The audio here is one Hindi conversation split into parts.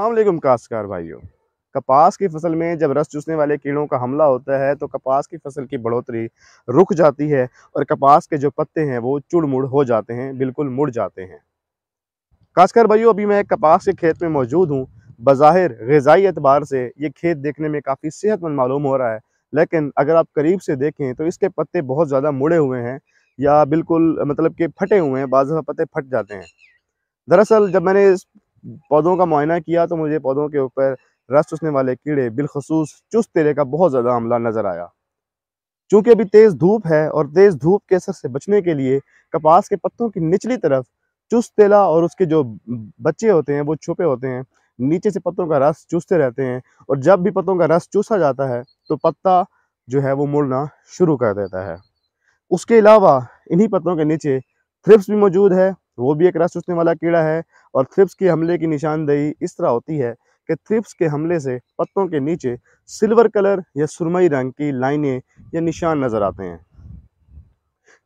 अल्लाम काश्तकार भाइयों कपास की फसल में जब रस चूसने वाले कीड़ों का हमला होता है तो कपास की फसल की बढ़ोतरी रुक जाती है और कपास के जो पत्ते हैं वो चुड़मुड़ हो जाते हैं बिल्कुल मुड़ जाते हैं खासकर भाइयों अभी मैं कपास के खेत में मौजूद हूँ बाहिर गज़ाई एतबार से ये खेत देखने में काफ़ी सेहतमंद मालूम हो रहा है लेकिन अगर आप करीब से देखें तो इसके पत्ते बहुत ज़्यादा मुड़े हुए हैं या बिल्कुल मतलब कि फटे हुए हैं बाज़ पत्ते फट जाते हैं दरअसल जब मैंने इस पौधों का मुआयना किया तो मुझे पौधों के ऊपर रस चुसने वाले कीड़े बिलखसूस चुस्त तेले का बहुत ज़्यादा हमला नज़र आया चूँकि अभी तेज़ धूप है और तेज़ धूप के असर से बचने के लिए कपास के पत्तों की निचली तरफ चुस्त तेला और उसके जो बच्चे होते हैं वो छुपे होते हैं नीचे से पत्तों का रस चूसते रहते हैं और जब भी पत्तों का रस चूसा जाता है तो पत्ता जो है वो मुड़ना शुरू कर देता है उसके अलावा इन्हीं पत्तों के नीचे थ्रिप्स भी मौजूद है वो भी एक रस चूसने वाला कीड़ा है और थ्रिप्स के हमले की निशानदेही इस तरह होती है कि थ्रिप्स के हमले से पत्तों के नीचे सिल्वर कलर या सुरमई रंग की लाइनें या निशान नज़र आते हैं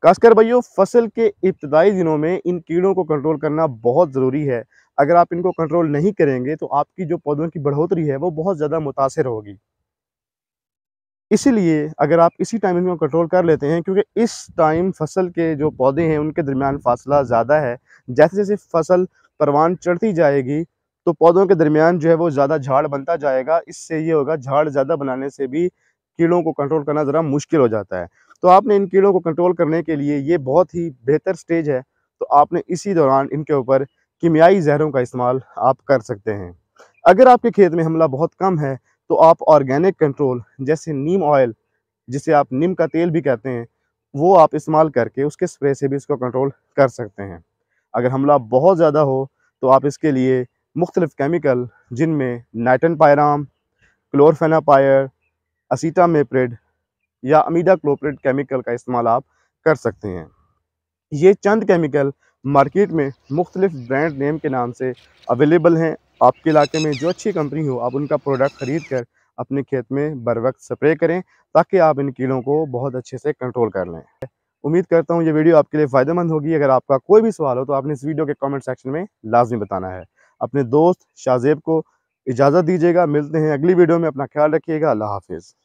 खासकर भैया फसल के इब्तदाई दिनों में इन कीड़ों को कंट्रोल करना बहुत ज़रूरी है अगर आप इनको कंट्रोल नहीं करेंगे तो आपकी जो पौधों की बढ़ोतरी है वो बहुत ज़्यादा मुतासर होगी इसीलिए अगर आप इसी टाइमिंग इनको कंट्रोल कर लेते हैं क्योंकि इस टाइम फसल के जो पौधे हैं उनके दरमियान फासला ज़्यादा है जैसे जैसे फसल परवान चढ़ती जाएगी तो पौधों के दरमियान जो है वो ज़्यादा झाड़ बनता जाएगा इससे ये होगा झाड़ ज़्यादा बनाने से भी कीड़ों को कंट्रोल करना ज़रा मुश्किल हो जाता है तो आपने इन कीड़ों को कंट्रोल करने के लिए ये बहुत ही बेहतर स्टेज है तो आपने इसी दौरान इनके ऊपर कीमियाई जहरों का इस्तेमाल आप कर सकते हैं अगर आपके खेत में हमला बहुत कम है तो आप ऑर्गेनिक कंट्रोल जैसे नीम ऑयल जिसे आप नीम का तेल भी कहते हैं वो आप इस्तेमाल करके उसके स्प्रे से भी इसको कंट्रोल कर सकते हैं अगर हमला बहुत ज़्यादा हो तो आप इसके लिए मुख्तलिफ़ केमिकल जिनमें नाइटन पायराम क्लोरफेनापायर असीटामेप्रिड या अमीडा क्लोप्रिड केमिकल का इस्तेमाल आप कर सकते हैं ये चंद केमिकल मार्केट में मुख्तलिफ ब्रांड नेम के नाम से अवेलेबल हैं आपके इलाके में जो अच्छी कंपनी हो आप उनका प्रोडक्ट खरीद कर अपने खेत में बर वक्त स्प्रे करें ताकि आप इन कीड़ों को बहुत अच्छे से कंट्रोल कर लें उम्मीद करता हूँ ये वीडियो आपके लिए फ़ायदेमंद होगी अगर आपका कोई भी सवाल हो तो आपने इस वीडियो के कमेंट सेक्शन में लाजमी बताना है अपने दोस्त शाहजेब को इजाज़त दीजिएगा मिलते हैं अगली वीडियो में अपना ख्याल रखिएगा अल्लाह हाफिज़